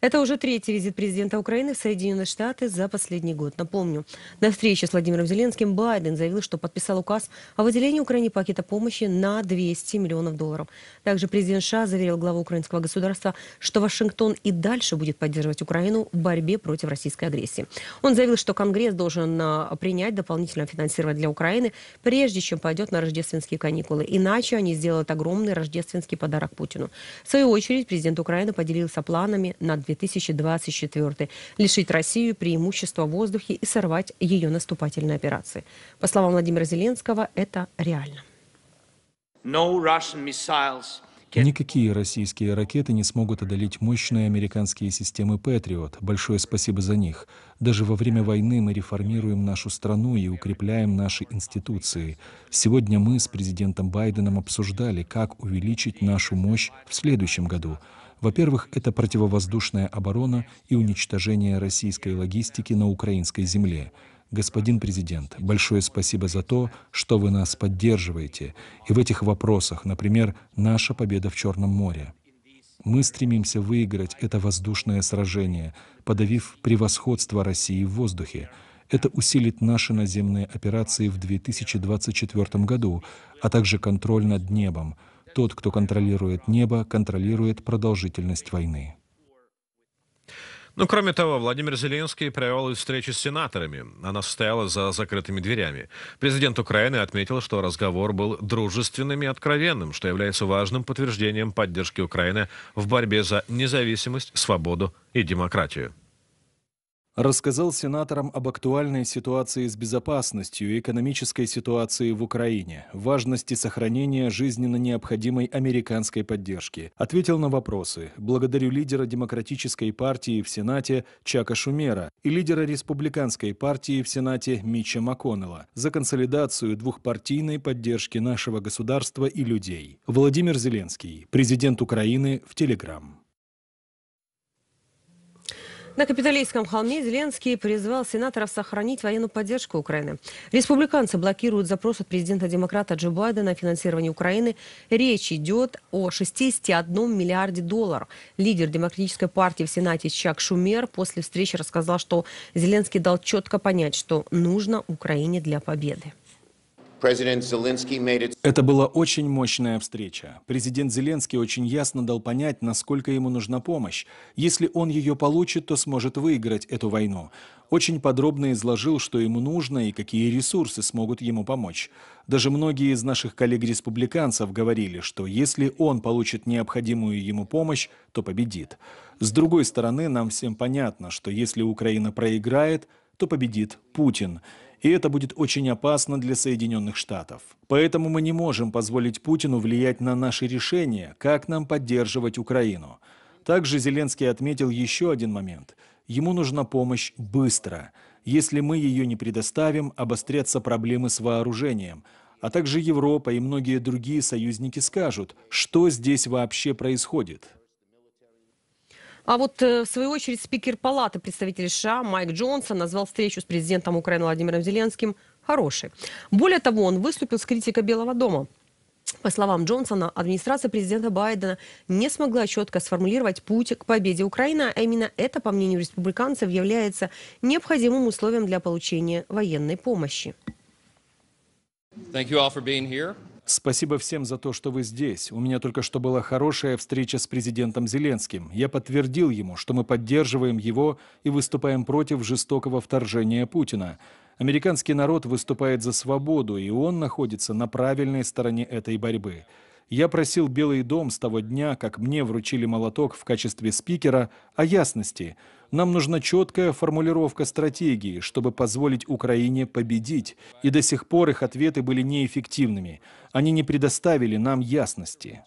Это уже третий визит президента Украины в Соединенные Штаты за последний год. Напомню, на встрече с Владимиром Зеленским Байден заявил, что подписал указ о выделении Украине пакета помощи на 200 миллионов долларов. Также президент США заверил главу украинского государства, что Вашингтон и дальше будет поддерживать Украину в борьбе против российской агрессии. Он заявил, что Конгресс должен а, принять дополнительное финансирование для Украины, прежде чем пойдет на рождественские каникулы. Иначе они сделают огромный рождественский подарок Путину. В свою очередь, президент Украины поделился планами на 2024, лишить Россию преимущества в воздухе и сорвать ее наступательные операции. По словам Владимира Зеленского, это реально. Никакие российские ракеты не смогут одолеть мощные американские системы «Патриот». Большое спасибо за них. Даже во время войны мы реформируем нашу страну и укрепляем наши институции. Сегодня мы с президентом Байденом обсуждали, как увеличить нашу мощь в следующем году. Во-первых, это противовоздушная оборона и уничтожение российской логистики на украинской земле. Господин президент, большое спасибо за то, что вы нас поддерживаете. И в этих вопросах, например, наша победа в Черном море. Мы стремимся выиграть это воздушное сражение, подавив превосходство России в воздухе. Это усилит наши наземные операции в 2024 году, а также контроль над небом, тот, кто контролирует небо, контролирует продолжительность войны. Ну, кроме того, Владимир Зеленский провел встречу с сенаторами. Она состояла за закрытыми дверями. Президент Украины отметил, что разговор был дружественным и откровенным, что является важным подтверждением поддержки Украины в борьбе за независимость, свободу и демократию рассказал сенаторам об актуальной ситуации с безопасностью и экономической ситуации в Украине, важности сохранения жизненно необходимой американской поддержки, ответил на вопросы, благодарю лидера Демократической партии в Сенате Чака Шумера и лидера Республиканской партии в Сенате Мича МакКоннелла за консолидацию двухпартийной поддержки нашего государства и людей. Владимир Зеленский, президент Украины в Телеграм. На капиталистском холме Зеленский призвал сенаторов сохранить военную поддержку Украины. Республиканцы блокируют запрос от президента-демократа Джо Байдена на финансирование Украины. Речь идет о 61 миллиарде долларов. Лидер демократической партии в Сенате Чак Шумер после встречи рассказал, что Зеленский дал четко понять, что нужно Украине для победы. Это была очень мощная встреча. Президент Зеленский очень ясно дал понять, насколько ему нужна помощь. Если он ее получит, то сможет выиграть эту войну. Очень подробно изложил, что ему нужно и какие ресурсы смогут ему помочь. Даже многие из наших коллег-республиканцев говорили, что если он получит необходимую ему помощь, то победит. С другой стороны, нам всем понятно, что если Украина проиграет – то победит Путин. И это будет очень опасно для Соединенных Штатов. Поэтому мы не можем позволить Путину влиять на наши решения, как нам поддерживать Украину. Также Зеленский отметил еще один момент. Ему нужна помощь быстро. Если мы ее не предоставим, обострятся проблемы с вооружением. А также Европа и многие другие союзники скажут, что здесь вообще происходит. А вот, э, в свою очередь, спикер Палаты представителей США Майк Джонсон назвал встречу с президентом Украины Владимиром Зеленским хорошей. Более того, он выступил с критикой Белого дома. По словам Джонсона, администрация президента Байдена не смогла четко сформулировать путь к победе Украины, а именно это, по мнению республиканцев, является необходимым условием для получения военной помощи. Спасибо всем за то, что вы здесь. У меня только что была хорошая встреча с президентом Зеленским. Я подтвердил ему, что мы поддерживаем его и выступаем против жестокого вторжения Путина. Американский народ выступает за свободу, и он находится на правильной стороне этой борьбы. Я просил Белый дом с того дня, как мне вручили молоток в качестве спикера, о ясности. Нам нужна четкая формулировка стратегии, чтобы позволить Украине победить. И до сих пор их ответы были неэффективными. Они не предоставили нам ясности.